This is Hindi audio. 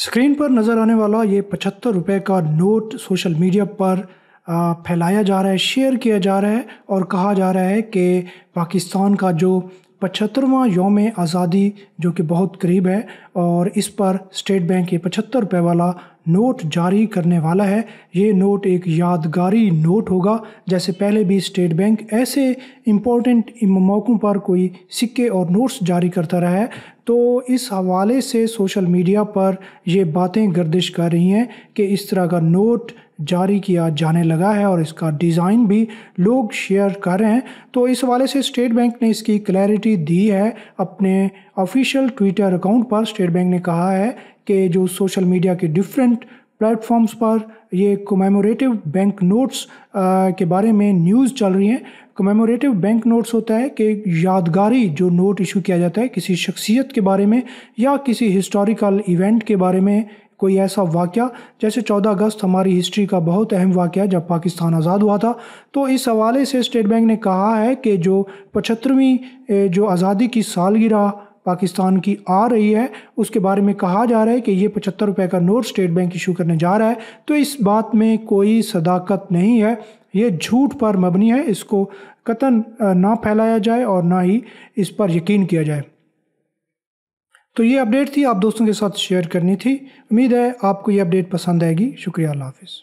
स्क्रीन पर नज़र आने वाला ये पचहत्तर रुपये का नोट सोशल मीडिया पर फैलाया जा रहा है शेयर किया जा रहा है और कहा जा रहा है कि पाकिस्तान का जो पचहत्तरवा योम आज़ादी जो कि बहुत करीब है और इस पर स्टेट बैंक ये पचहत्तर रुपये वाला नोट जारी करने वाला है ये नोट एक यादगारी नोट होगा जैसे पहले भी स्टेट बैंक ऐसे इम्पोर्टेंट मौक़ों पर कोई सिक्के और नोट्स जारी करता रहा है तो इस हवाले से सोशल मीडिया पर ये बातें गर्दिश कर रही हैं कि इस तरह का नोट जारी किया जाने लगा है और इसका डिज़ाइन भी लोग शेयर कर रहे हैं तो इस हवाले से स्टेट बैंक ने इसकी क्लैरिटी दी है अपने ऑफिशियल ट्विटर अकाउंट पर स्टेट स्टेट बैंक ने कहा है कि जो सोशल मीडिया के डिफरेंट प्लेटफॉर्म्स पर ये कोमेमोरेटिव बैंक नोट्स के बारे में न्यूज़ चल रही हैं कमेमोरेटिव बैंक नोट्स होता है कि यादगारी जो नोट इशू किया जाता है किसी शख्सियत के बारे में या किसी हिस्टोरिकल इवेंट के बारे में कोई ऐसा वाक़ जैसे 14 अगस्त हमारी हिस्ट्री का बहुत अहम वाक़ जब पाकिस्तान आज़ाद हुआ था तो इस हवाले से स्टेट बैंक ने कहा है कि जो पचहत्तरवीं जो आज़ादी की सालगिरह पाकिस्तान की आ रही है उसके बारे में कहा जा रहा है कि ये पचहत्तर रुपये का नोट स्टेट बैंक इशू करने जा रहा है तो इस बात में कोई सदाकत नहीं है ये झूठ पर मबनी है इसको कतन ना फैलाया जाए और ना ही इस पर यकीन किया जाए तो ये अपडेट थी आप दोस्तों के साथ शेयर करनी थी उम्मीद है आपको ये अपडेट पसंद आएगी शुक्रिया अल्लाह हाफिज़